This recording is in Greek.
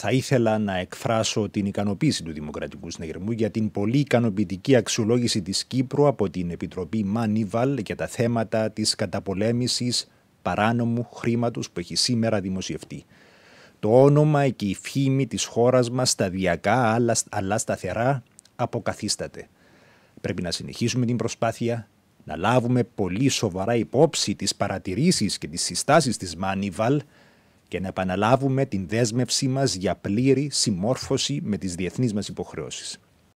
θα ήθελα να εκφράσω την ικανοποίηση του Δημοκρατικού Συνεγερμού για την πολύ ικανοποιητική αξιολόγηση της Κύπρου από την Επιτροπή Μανίβαλ για τα θέματα της καταπολέμησης παράνομου χρήματος που έχει σήμερα δημοσιευτεί. Το όνομα και η φήμη της χώρας μας σταδιακά αλλά σταθερά αποκαθίσταται. Πρέπει να συνεχίσουμε την προσπάθεια, να λάβουμε πολύ σοβαρά υπόψη τις παρατηρήσεις και τις συστάσεις της Μάνιβαλ και να επαναλάβουμε την δέσμευσή μας για πλήρη συμμόρφωση με τις διεθνείς μας υποχρεώσεις.